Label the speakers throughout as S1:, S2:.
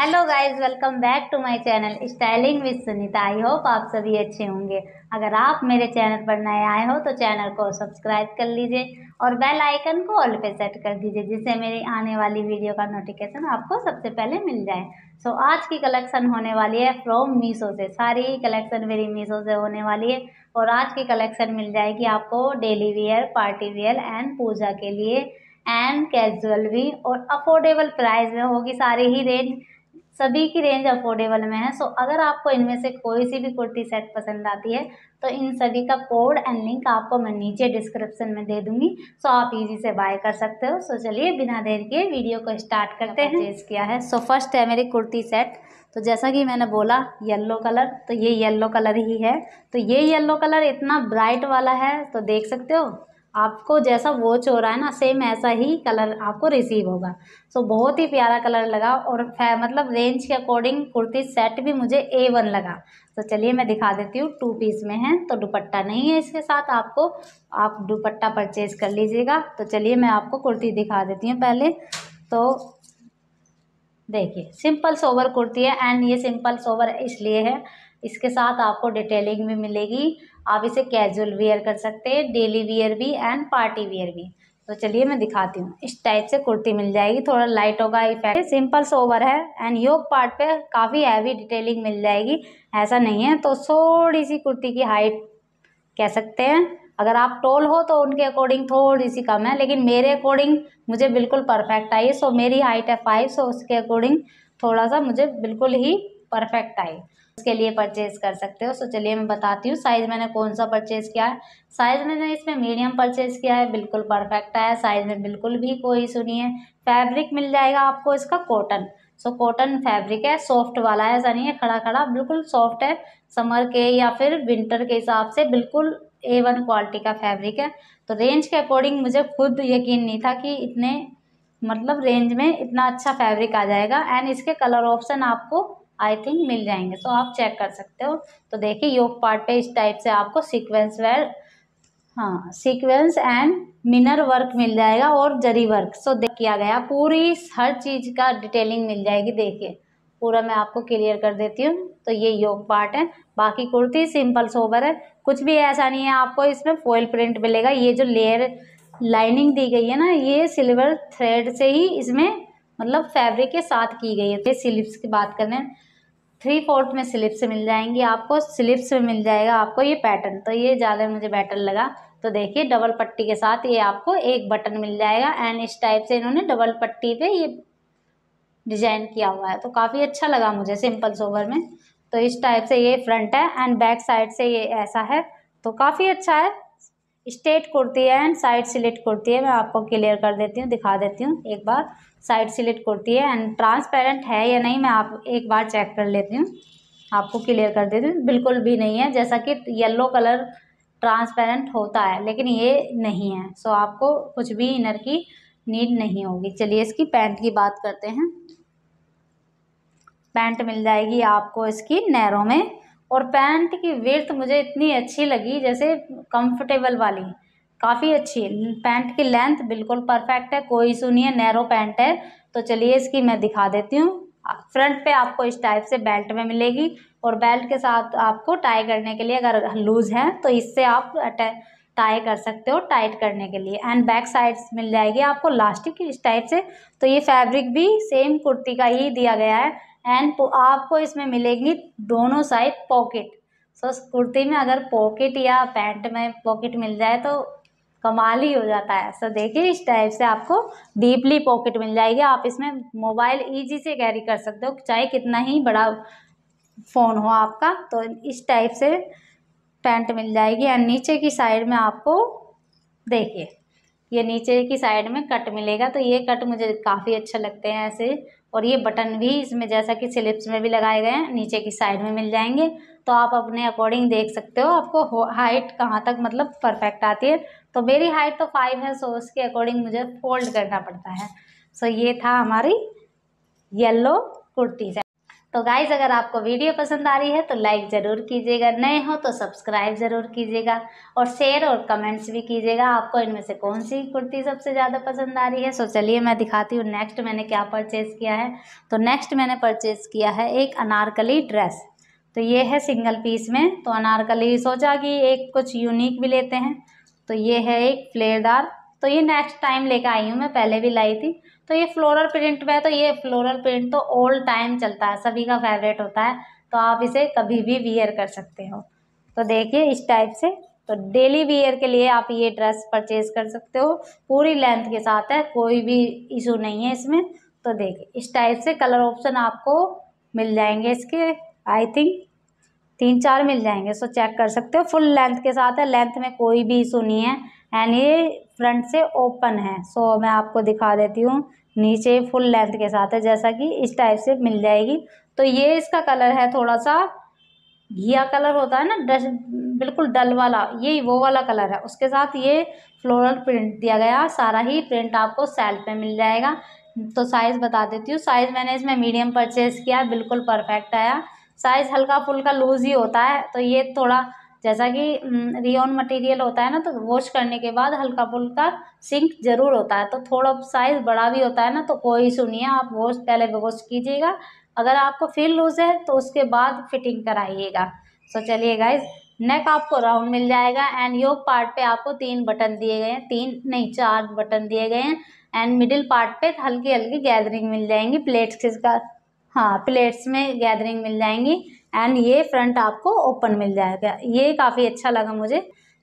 S1: Hello guys welcome back to my channel styling with Sunita I hope आप सभी अच्छे होंगे अगर आप मेरे चैनल पर नए आए हो तो चैनल को सब्सक्राइब कर लीजिए और बेल आइकन को ऑल पे सेट कर दीजिए जिससे मेरी आने वाली वीडियो का नोटिफिकेशन आपको सबसे पहले मिल जाए सो so, आज की कलेक्शन होने वाली है फ्रॉम मीशो से सारी कलेक्शन मेरी मीशो से होने वाली है और आज की कलेक्शन मिल जाएगी आपको daily wear party wear and puja के लिए एंड कैजुअल भी और अफोर्डेबल प्राइस में होगी सारी ही रेंज सभी की रेंज अफोर्डेबल में है सो अगर आपको इनमें से कोई सी भी कुर्ती सेट पसंद आती है तो इन सभी का कोड एंड लिंक आपको मैं नीचे डिस्क्रिप्शन में दे दूंगी सो आप इजी से बाय कर सकते हो सो चलिए बिना देर के वीडियो को स्टार्ट करते हैं चेज़ किया है सो फर्स्ट है मेरी कुर्ती सेट तो जैसा कि मैंने बोला येल्लो कलर तो ये येल्लो कलर ही है तो ये येल्लो कलर इतना ब्राइट वाला है तो देख सकते हो आपको जैसा वॉच हो रहा है ना सेम ऐसा ही कलर आपको रिसीव होगा सो so, बहुत ही प्यारा कलर लगा और मतलब रेंज के अकॉर्डिंग कुर्ती सेट भी मुझे ए वन लगा तो so, चलिए मैं दिखा देती हूँ टू पीस में है तो दुपट्टा नहीं है इसके साथ आपको आप दुपट्टा परचेज कर लीजिएगा तो चलिए मैं आपको कुर्ती दिखा देती हूँ पहले तो देखिए सिंपल सोवर कुर्ती है एंड ये सिंपल सोवर इसलिए है इसके साथ आपको डिटेलिंग भी मिलेगी आप इसे कैजुअल वेयर कर सकते हैं डेली वेयर भी एंड पार्टी वेयर भी तो चलिए मैं दिखाती हूँ इस टाइप से कुर्ती मिल जाएगी थोड़ा लाइट होगा इफेक्ट सिंपल सोवर है एंड योग पार्ट पे काफ़ी हैवी डिटेलिंग मिल जाएगी ऐसा नहीं है तो थोड़ी सी कुर्ती की हाइट कह सकते हैं अगर आप टोल हो तो उनके अकॉर्डिंग थोड़ी सी कम है लेकिन मेरे अकॉर्डिंग मुझे बिल्कुल परफेक्ट आई सो मेरी हाइट है फाइव सो उसके अकॉर्डिंग थोड़ा सा मुझे बिल्कुल ही परफेक्ट आए उसके लिए परचेज़ कर सकते हो सो चलिए मैं बताती हूँ साइज़ मैंने कौन सा परचेज़ किया है साइज़ मैंने इसमें मीडियम परचेज़ किया है बिल्कुल परफेक्ट आया साइज़ में बिल्कुल भी कोई है फैब्रिक मिल जाएगा आपको इसका कॉटन सो कॉटन फैब्रिक है सॉफ्ट वाला है ऐसा नहीं है खड़ा खड़ा बिल्कुल सॉफ्ट है समर के या फिर विंटर के हिसाब से बिल्कुल ए वन क्वालिटी का फैब्रिक है तो रेंज के अकॉर्डिंग मुझे खुद यकीन नहीं था कि इतने मतलब रेंज में इतना अच्छा फैब्रिक आ जाएगा एंड इसके कलर ऑप्शन आपको आई थिंक मिल जाएंगे सो so, आप चेक कर सकते हो तो देखिए योग पार्ट पे इस टाइप से आपको सीक्वेंस वेयर हाँ सीक्वेंस एंड मिनर वर्क मिल जाएगा और जरी वर्क सो so, किया गया पूरी हर चीज़ का डिटेलिंग मिल जाएगी देखिए पूरा मैं आपको क्लियर कर देती हूँ तो ये योग पार्ट है बाकी कुर्ती सिंपल सोबर है कुछ भी ऐसा नहीं है आपको इसमें फॉइल प्रिंट मिलेगा ये जो लेयर लाइनिंग दी गई है ना ये सिल्वर थ्रेड से ही इसमें मतलब फैब्रिक के साथ की गई है तो स्लीव्स की बात करें थ्री फोर्थ में स्लिप्स मिल जाएंगी आपको स्लिप्स में मिल जाएगा आपको ये पैटर्न तो ये ज़्यादा मुझे बेटर लगा तो देखिए डबल पट्टी के साथ ये आपको एक बटन मिल जाएगा एंड इस टाइप से इन्होंने डबल पट्टी पे ये डिजाइन किया हुआ है तो काफ़ी अच्छा लगा मुझे सिंपल सोवर में तो इस टाइप से ये फ्रंट है एंड बैक साइड से ये ऐसा है तो काफ़ी अच्छा है स्ट्रेट कुर्ती है एंड साइड सिलेक्ट कुर्ती है मैं आपको क्लियर कर देती हूँ दिखा देती हूँ एक बार साइड सिलेक्ट कुर्ती है एंड ट्रांसपेरेंट है या नहीं मैं आप एक बार चेक कर लेती हूँ आपको क्लियर कर देती हूँ बिल्कुल भी नहीं है जैसा कि येल्लो कलर ट्रांसपेरेंट होता है लेकिन ये नहीं है सो आपको कुछ भी इनर की नीड नहीं होगी चलिए इसकी पैंट की बात करते हैं पैंट मिल जाएगी आपको इसकी नैरो में और पैंट की विर्थ मुझे इतनी अच्छी लगी जैसे कंफर्टेबल वाली काफ़ी अच्छी है पैंट की लेंथ बिल्कुल परफेक्ट है कोई इशू नहीं है नैरो पैंट है तो चलिए इसकी मैं दिखा देती हूँ फ्रंट पे आपको इस टाइप से बेल्ट में मिलेगी और बेल्ट के साथ आपको टाई करने के लिए अगर लूज़ है तो इससे आप टाई कर सकते हो टाइट करने के लिए एंड बैक साइड्स मिल जाएगी आपको लास्टिक इस टाइप से तो ये फैब्रिक भी सेम कुर्ती का ही दिया गया है एंड आपको इसमें मिलेगी दोनों साइड पॉकेट सो कुर्ती में अगर पॉकेट या पैंट में पॉकेट मिल जाए तो कमाल ही हो जाता है सो देखिए इस टाइप से आपको डीपली पॉकेट मिल जाएगी आप इसमें मोबाइल इजी से कैरी कर सकते हो चाहे कितना ही बड़ा फ़ोन हो आपका तो इस टाइप से पैंट मिल जाएगी एंड नीचे की साइड में आपको देखिए ये नीचे की साइड में कट मिलेगा तो ये कट मुझे काफ़ी अच्छा लगते हैं ऐसे और ये बटन भी इसमें जैसा कि स्लिप्स में भी लगाए गए हैं नीचे की साइड में मिल जाएंगे तो आप अपने अकॉर्डिंग देख सकते हो आपको हाइट कहाँ तक मतलब परफेक्ट आती है तो मेरी हाइट तो फाइव है सो उसके अकॉर्डिंग मुझे फोल्ड करना पड़ता है सो ये था हमारी येलो कुर्ती तो गाइज अगर आपको वीडियो पसंद आ रही है तो लाइक ज़रूर कीजिएगा नए हो तो सब्सक्राइब ज़रूर कीजिएगा और शेयर और कमेंट्स भी कीजिएगा आपको इनमें से कौन सी कुर्ती सबसे ज़्यादा पसंद आ रही है सो चलिए मैं दिखाती हूँ नेक्स्ट मैंने क्या परचेज़ किया है तो नेक्स्ट मैंने परचेज़ किया है एक अनारकली ड्रेस तो ये है सिंगल पीस में तो अनारकली सोचा कि एक कुछ यूनिक भी लेते हैं तो ये है एक फ्लेयरदार तो ये नेक्स्ट टाइम लेकर आई हूँ मैं पहले भी लाई थी तो ये फ्लोरल प्रिंट में तो ये फ्लोरल प्रिंट तो ऑल टाइम चलता है सभी का फेवरेट होता है तो आप इसे कभी भी वियर कर सकते हो तो देखिए इस टाइप से तो डेली वियर के लिए आप ये ड्रेस परचेज कर सकते हो पूरी लेंथ के साथ है कोई भी इशू नहीं है इसमें तो देखिए इस टाइप से कलर ऑप्शन आपको मिल जाएंगे इसके आई थिंक तीन चार मिल जाएंगे सो चेक कर सकते हो फुल लेंथ के साथ है लेंथ में कोई भी इशू नहीं है एंड ये फ्रंट से ओपन है सो so, मैं आपको दिखा देती हूँ नीचे फुल लेंथ के साथ है जैसा कि इस टाइप से मिल जाएगी तो ये इसका कलर है थोड़ा सा घिया कलर होता है ना डस बिल्कुल डल वाला ये वो वाला कलर है उसके साथ ये फ्लोरल प्रिंट दिया गया सारा ही प्रिंट आपको सेल पे मिल जाएगा तो साइज़ बता देती हूँ साइज़ मैंने इसमें मीडियम परचेज़ किया बिल्कुल परफेक्ट आया साइज़ हल्का फुल्का लूज़ ही होता है तो ये थोड़ा जैसा कि रियोन मटेरियल होता है ना तो वॉश करने के बाद हल्का फुल्का सिंक जरूर होता है तो थोड़ा साइज़ बड़ा भी होता है ना तो कोई सुनिए आप वॉश पहले वॉश कीजिएगा अगर आपको फिल लूज़ है तो उसके बाद फिटिंग कराइएगा सो चलिए गाइज नेक आपको राउंड मिल जाएगा एंड योग पार्ट पे आपको तीन बटन दिए गए हैं तीन नहीं चार बटन दिए गए हैं एंड मिडिल पार्ट पे हल्की हल्की गैदरिंग मिल जाएंगी प्लेट्स का हाँ प्लेट्स में गैदरिंग मिल जाएंगी एंड ये फ्रंट आपको ओपन मिल जाएगा ये काफ़ी अच्छा लगा मुझे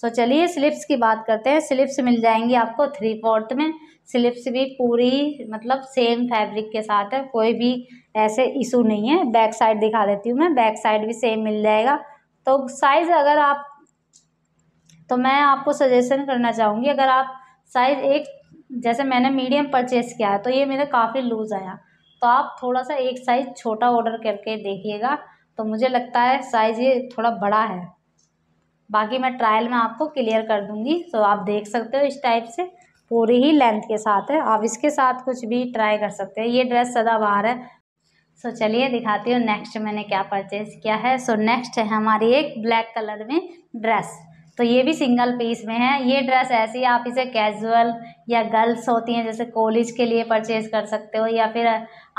S1: सो so, चलिए स्लिप्स की बात करते हैं स्लिप्स मिल जाएंगी आपको थ्री फोर्थ में स्लिप्स भी पूरी मतलब सेम फैब्रिक के साथ है कोई भी ऐसे इशू नहीं है बैक साइड दिखा देती हूँ मैं बैक साइड भी सेम मिल जाएगा तो साइज़ अगर आप तो मैं आपको सजेशन करना चाहूँगी अगर आप साइज़ एक जैसे मैंने मीडियम परचेस किया है तो ये मेरा काफ़ी लूज़ आया तो आप थोड़ा सा एक साइज़ छोटा ऑर्डर करके देखिएगा तो मुझे लगता है साइज़ ये थोड़ा बड़ा है बाकी मैं ट्रायल में आपको क्लियर कर दूंगी तो आप देख सकते हो इस टाइप से पूरी ही लेंथ के साथ है आप इसके साथ कुछ भी ट्राई कर सकते हैं ये ड्रेस सदाबहार है सो चलिए दिखाती हूँ नेक्स्ट मैंने क्या परचेज़ किया है सो नेक्स्ट है हमारी एक ब्लैक कलर में ड्रेस तो ये भी सिंगल पीस में है ये ड्रेस ऐसी आप इसे कैजुअल या गर्ल्स होती हैं जैसे कॉलेज के लिए परचेज कर सकते हो या फिर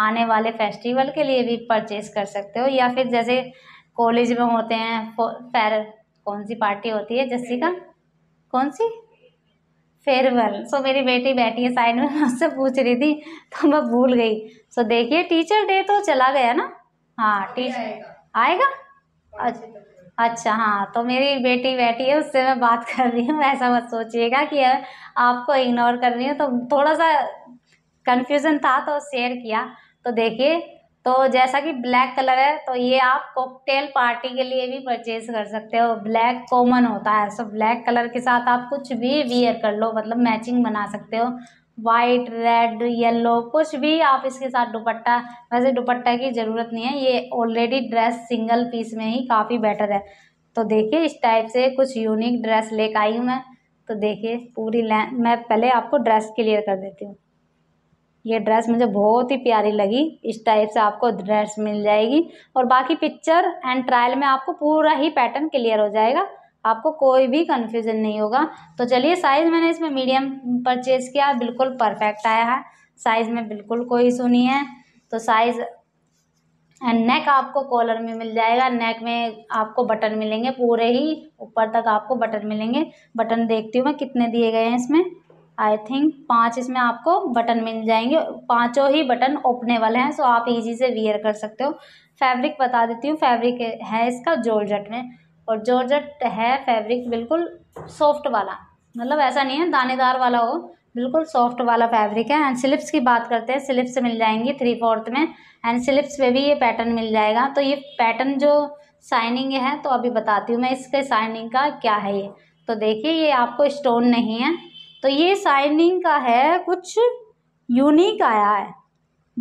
S1: आने वाले फेस्टिवल के लिए भी परचेज कर सकते हो या फिर जैसे कॉलेज में होते हैं फेर कौन सी पार्टी होती है जस्सी का कौन सी फेयरवेल सो so, मेरी बेटी बैठी है साइड में उससे पूछ रही थी तो मैं भूल गई सो so, देखिए टीचर डे तो चला गया ना हाँ टीचर आएगा? अच्छा अच्छा हाँ तो मेरी बेटी बैठी है उससे मैं बात कर रही हूँ ऐसा मत सोचिएगा कि आपको इग्नोर कर रही हूँ तो थोड़ा सा कन्फ्यूज़न था तो शेयर किया तो देखिए तो जैसा कि ब्लैक कलर है तो ये आप कॉकटेल पार्टी के लिए भी परचेज कर सकते हो ब्लैक कॉमन होता है सो ब्लैक कलर के साथ आप कुछ भी वियर कर लो मतलब मैचिंग बना सकते हो वाइट रेड येलो कुछ भी आप इसके साथ दुपट्टा वैसे दुपट्टा की ज़रूरत नहीं है ये ऑलरेडी ड्रेस सिंगल पीस में ही काफ़ी बेटर है तो देखिए इस टाइप से कुछ यूनिक ड्रेस लेकर आई हूँ मैं तो देखिए पूरी लें मैं पहले आपको ड्रेस क्लियर कर देती हूँ ये ड्रेस मुझे बहुत ही प्यारी लगी इस टाइप से आपको ड्रेस मिल जाएगी और बाकी पिक्चर एंड ट्रायल में आपको पूरा ही पैटर्न क्लियर हो जाएगा आपको कोई भी कन्फ्यूज़न नहीं होगा तो चलिए साइज़ मैंने इसमें मीडियम परचेज़ किया बिल्कुल परफेक्ट आया है साइज़ में बिल्कुल कोई इशू नहीं है तो साइज़
S2: एंड नेक
S1: आपको कॉलर में मिल जाएगा नेक में आपको बटन मिलेंगे पूरे ही ऊपर तक आपको बटन मिलेंगे बटन देखती हूँ मैं कितने दिए गए हैं इसमें आई थिंक पाँच इसमें आपको बटन मिल जाएंगे पाँचों ही बटन ओपने वाले हैं सो आप इजी से वियर कर सकते हो फैब्रिक बता देती हूँ फैब्रिक है इसका जोलजट में और जॉर्जट है फैब्रिक बिल्कुल सॉफ्ट वाला मतलब ऐसा नहीं है दानेदार वाला हो बिल्कुल सॉफ्ट वाला फैब्रिक है एंड स्लिप्स की बात करते हैं स्लिप्स मिल जाएंगी थ्री फोर्थ में एंड स्लिप्स पे भी ये पैटर्न मिल जाएगा तो ये पैटर्न जो साइनिंग है तो अभी बताती हूँ मैं इसके साइनिंग का क्या है ये तो देखिए ये आपको स्टोन नहीं है तो ये साइनिंग का है कुछ यूनिक आया है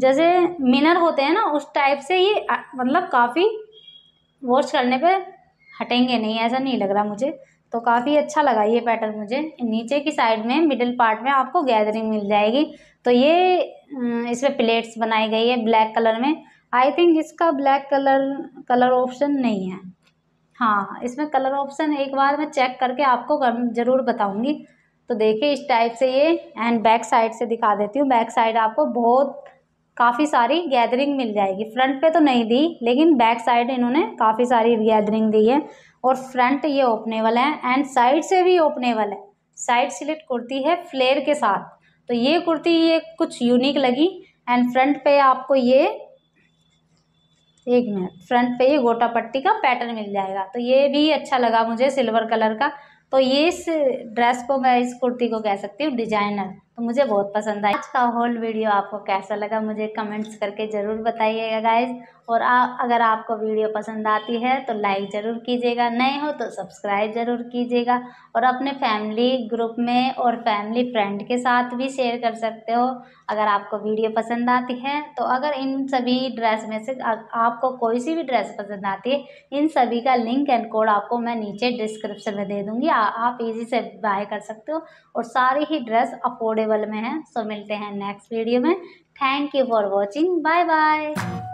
S1: जैसे मिनर होते हैं ना उस टाइप से ये मतलब काफ़ी वॉश करने पर हटेंगे नहीं ऐसा नहीं लग रहा मुझे तो काफ़ी अच्छा लगा ये पैटर्न मुझे नीचे की साइड में मिडिल पार्ट में आपको गैदरिंग मिल जाएगी तो ये इस पर प्लेट्स बनाई गई है ब्लैक कलर में आई थिंक इसका ब्लैक कलर कलर ऑप्शन नहीं है हाँ इसमें कलर ऑप्शन एक बार मैं चेक करके आपको ज़रूर बताऊँगी तो देखिए इस टाइप से ये एंड बैक साइड से दिखा देती हूँ बैक साइड आपको बहुत काफ़ी सारी गैदरिंग मिल जाएगी फ्रंट पे तो नहीं दी लेकिन बैक साइड इन्होंने काफ़ी सारी गैदरिंग दी है और फ्रंट ये ओपनेबल है एंड साइड से भी ओपनेबल है साइड सिलेक्ट कुर्ती है फ्लेयर के साथ तो ये कुर्ती ये कुछ यूनिक लगी एंड फ्रंट पे आपको ये एक मिनट फ्रंट पे ये गोटा पट्टी का पैटर्न मिल जाएगा तो ये भी अच्छा लगा मुझे सिल्वर कलर का तो ये इस ड्रेस को मैं इस कुर्ती को कह सकती हूँ डिजाइनर तो मुझे बहुत पसंद आया आज का होल वीडियो आपको कैसा लगा मुझे कमेंट्स करके ज़रूर बताइएगा गाइज और आ, अगर आपको वीडियो पसंद आती है तो लाइक ज़रूर कीजिएगा नए हो तो सब्सक्राइब ज़रूर कीजिएगा और अपने फैमिली ग्रुप में और फैमिली फ्रेंड के साथ भी शेयर कर सकते हो अगर आपको वीडियो पसंद आती है तो अगर इन सभी ड्रेस में से आपको कोई सी भी ड्रेस पसंद आती है इन सभी का लिंक एंड कोड आपको मैं नीचे डिस्क्रिप्शन में दे दूँगी आप ईजी से बाय कर सकते हो और सारी ही ड्रेस अफोर्डेबल अवेलेबल में है सो मिलते हैं नेक्स्ट वीडियो में thank you for watching bye bye